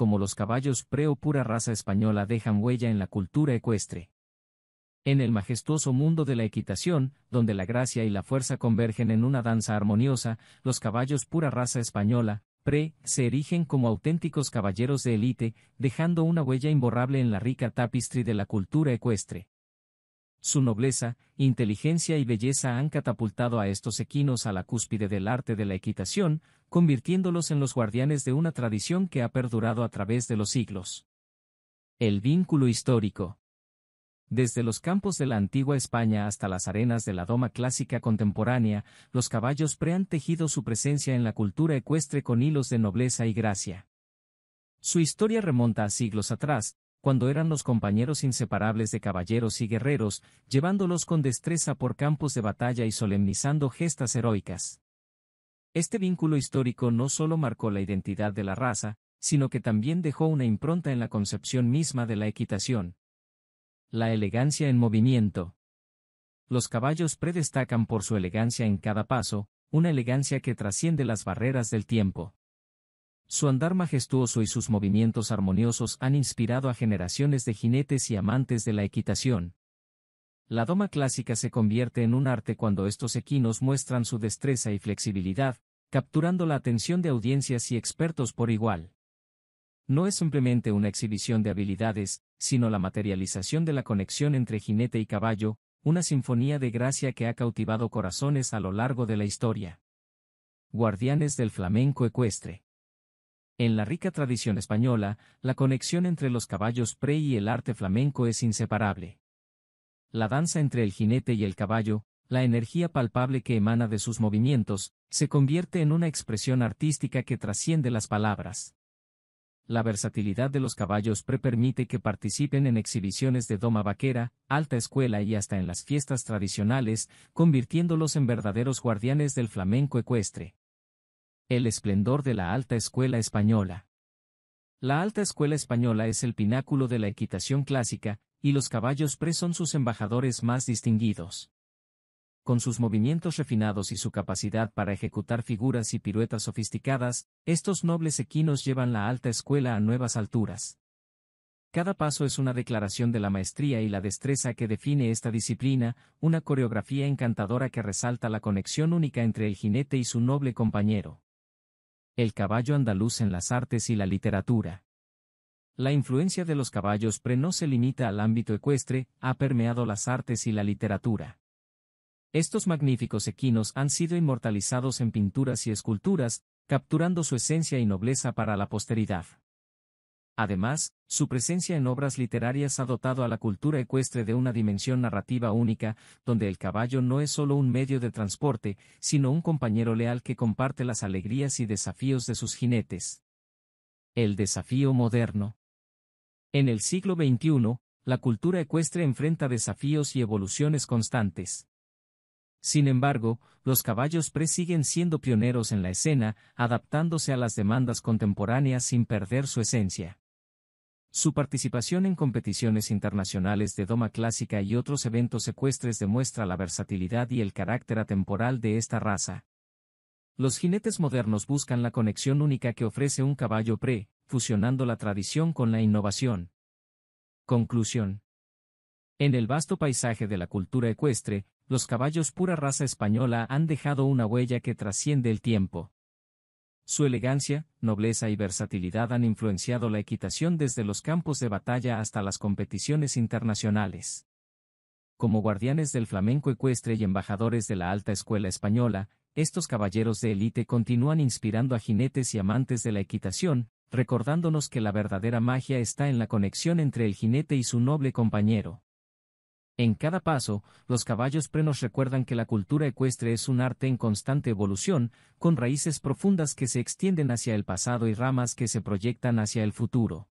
como los caballos pre o pura raza española dejan huella en la cultura ecuestre. En el majestuoso mundo de la equitación, donde la gracia y la fuerza convergen en una danza armoniosa, los caballos pura raza española, pre, se erigen como auténticos caballeros de élite, dejando una huella imborrable en la rica tapistry de la cultura ecuestre. Su nobleza, inteligencia y belleza han catapultado a estos equinos a la cúspide del arte de la equitación, convirtiéndolos en los guardianes de una tradición que ha perdurado a través de los siglos. El vínculo histórico. Desde los campos de la antigua España hasta las arenas de la doma clásica contemporánea, los caballos pre han tejido su presencia en la cultura ecuestre con hilos de nobleza y gracia. Su historia remonta a siglos atrás, cuando eran los compañeros inseparables de caballeros y guerreros, llevándolos con destreza por campos de batalla y solemnizando gestas heroicas. Este vínculo histórico no solo marcó la identidad de la raza, sino que también dejó una impronta en la concepción misma de la equitación. La elegancia en movimiento. Los caballos predestacan por su elegancia en cada paso, una elegancia que trasciende las barreras del tiempo. Su andar majestuoso y sus movimientos armoniosos han inspirado a generaciones de jinetes y amantes de la equitación. La doma clásica se convierte en un arte cuando estos equinos muestran su destreza y flexibilidad, capturando la atención de audiencias y expertos por igual. No es simplemente una exhibición de habilidades, sino la materialización de la conexión entre jinete y caballo, una sinfonía de gracia que ha cautivado corazones a lo largo de la historia. Guardianes del flamenco ecuestre. En la rica tradición española, la conexión entre los caballos pre y el arte flamenco es inseparable. La danza entre el jinete y el caballo, la energía palpable que emana de sus movimientos, se convierte en una expresión artística que trasciende las palabras. La versatilidad de los caballos pre permite que participen en exhibiciones de doma vaquera, alta escuela y hasta en las fiestas tradicionales, convirtiéndolos en verdaderos guardianes del flamenco ecuestre. El esplendor de la alta escuela española. La alta escuela española es el pináculo de la equitación clásica, y los caballos pre son sus embajadores más distinguidos. Con sus movimientos refinados y su capacidad para ejecutar figuras y piruetas sofisticadas, estos nobles equinos llevan la alta escuela a nuevas alturas. Cada paso es una declaración de la maestría y la destreza que define esta disciplina, una coreografía encantadora que resalta la conexión única entre el jinete y su noble compañero. El caballo andaluz en las artes y la literatura. La influencia de los caballos pre no se limita al ámbito ecuestre, ha permeado las artes y la literatura. Estos magníficos equinos han sido inmortalizados en pinturas y esculturas, capturando su esencia y nobleza para la posteridad. Además, su presencia en obras literarias ha dotado a la cultura ecuestre de una dimensión narrativa única, donde el caballo no es solo un medio de transporte, sino un compañero leal que comparte las alegrías y desafíos de sus jinetes. El desafío moderno. En el siglo XXI, la cultura ecuestre enfrenta desafíos y evoluciones constantes. Sin embargo, los caballos presiguen siendo pioneros en la escena, adaptándose a las demandas contemporáneas sin perder su esencia. Su participación en competiciones internacionales de doma clásica y otros eventos ecuestres demuestra la versatilidad y el carácter atemporal de esta raza. Los jinetes modernos buscan la conexión única que ofrece un caballo pre, fusionando la tradición con la innovación. Conclusión. En el vasto paisaje de la cultura ecuestre, los caballos pura raza española han dejado una huella que trasciende el tiempo. Su elegancia, nobleza y versatilidad han influenciado la equitación desde los campos de batalla hasta las competiciones internacionales. Como guardianes del flamenco ecuestre y embajadores de la alta escuela española, estos caballeros de élite continúan inspirando a jinetes y amantes de la equitación, recordándonos que la verdadera magia está en la conexión entre el jinete y su noble compañero. En cada paso, los caballos prenos recuerdan que la cultura ecuestre es un arte en constante evolución, con raíces profundas que se extienden hacia el pasado y ramas que se proyectan hacia el futuro.